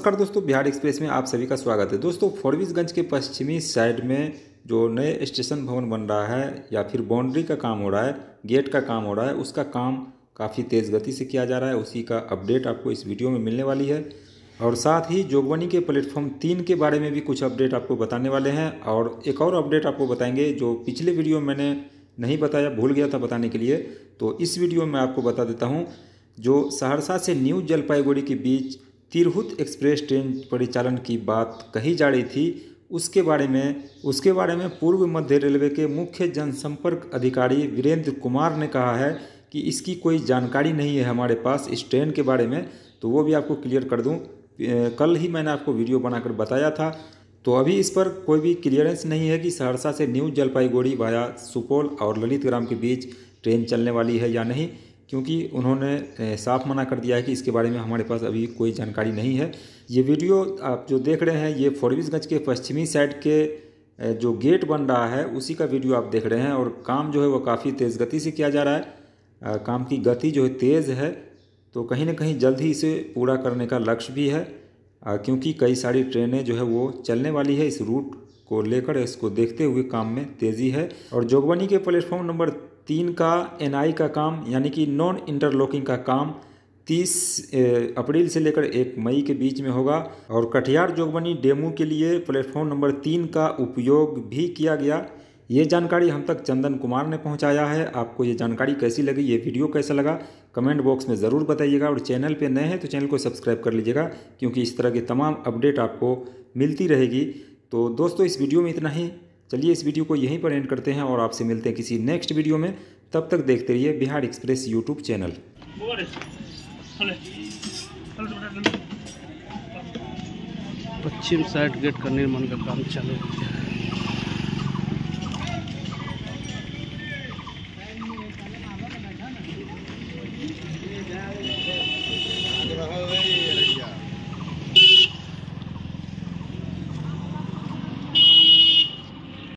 नमस्कार दोस्तों बिहार एक्सप्रेस में आप सभी का स्वागत है दोस्तों फोरबीसगंज के पश्चिमी साइड में जो नए स्टेशन भवन बन रहा है या फिर बाउंड्री का काम हो रहा है गेट का काम हो रहा है उसका काम काफ़ी तेज़ गति से किया जा रहा है उसी का अपडेट आपको इस वीडियो में मिलने वाली है और साथ ही जोगबनी के प्लेटफॉर्म तीन के बारे में भी कुछ अपडेट आपको बताने वाले हैं और एक और अपडेट आपको बताएंगे जो पिछले वीडियो मैंने नहीं बताया भूल गया था बताने के लिए तो इस वीडियो में आपको बता देता हूँ जो सहरसा से न्यू जलपाईगुड़ी के बीच तिरहुत एक्सप्रेस ट्रेन परिचालन की बात कही जा रही थी उसके बारे में उसके बारे में पूर्व मध्य रेलवे के मुख्य जनसंपर्क अधिकारी वीरेंद्र कुमार ने कहा है कि इसकी कोई जानकारी नहीं है हमारे पास इस ट्रेन के बारे में तो वो भी आपको क्लियर कर दूँ कल ही मैंने आपको वीडियो बनाकर बताया था तो अभी इस पर कोई भी क्लियरेंस नहीं है कि सहरसा से न्यू जलपाईगुड़ी वाया सुपौल और ललितग्राम के बीच ट्रेन चलने वाली है या नहीं क्योंकि उन्होंने साफ मना कर दिया है कि इसके बारे में हमारे पास अभी कोई जानकारी नहीं है ये वीडियो आप जो देख रहे हैं ये फोरबीसगंज के पश्चिमी साइड के जो गेट बन रहा है उसी का वीडियो आप देख रहे हैं और काम जो है वो काफ़ी तेज़ गति से किया जा रहा है आ, काम की गति जो है तेज़ है तो कहीं ना कहीं जल्द ही इसे पूरा करने का लक्ष्य भी है आ, क्योंकि कई सारी ट्रेनें जो है वो चलने वाली है इस रूट को लेकर इसको देखते हुए काम में तेज़ी है और जोगबनी के प्लेटफॉर्म नंबर तीन का एनआई का काम यानी कि नॉन इंटरलॉकिंग का काम तीस अप्रैल से लेकर एक मई के बीच में होगा और कटिहार जोगबनी डेमू के लिए प्लेटफॉर्म नंबर तीन का उपयोग भी किया गया ये जानकारी हम तक चंदन कुमार ने पहुंचाया है आपको ये जानकारी कैसी लगी ये वीडियो कैसा लगा कमेंट बॉक्स में ज़रूर बताइएगा और चैनल पे नए हैं तो चैनल को सब्सक्राइब कर लीजिएगा क्योंकि इस तरह की तमाम अपडेट आपको मिलती रहेगी तो दोस्तों इस वीडियो में इतना ही चलिए इस वीडियो को यहीं पर एंड करते हैं और आपसे मिलते हैं किसी नेक्स्ट वीडियो में तब तक देखते रहिए बिहार एक्सप्रेस यूट्यूब चैनल पश्चिम साइड गेट का निर्माण का काम चालू हो गया है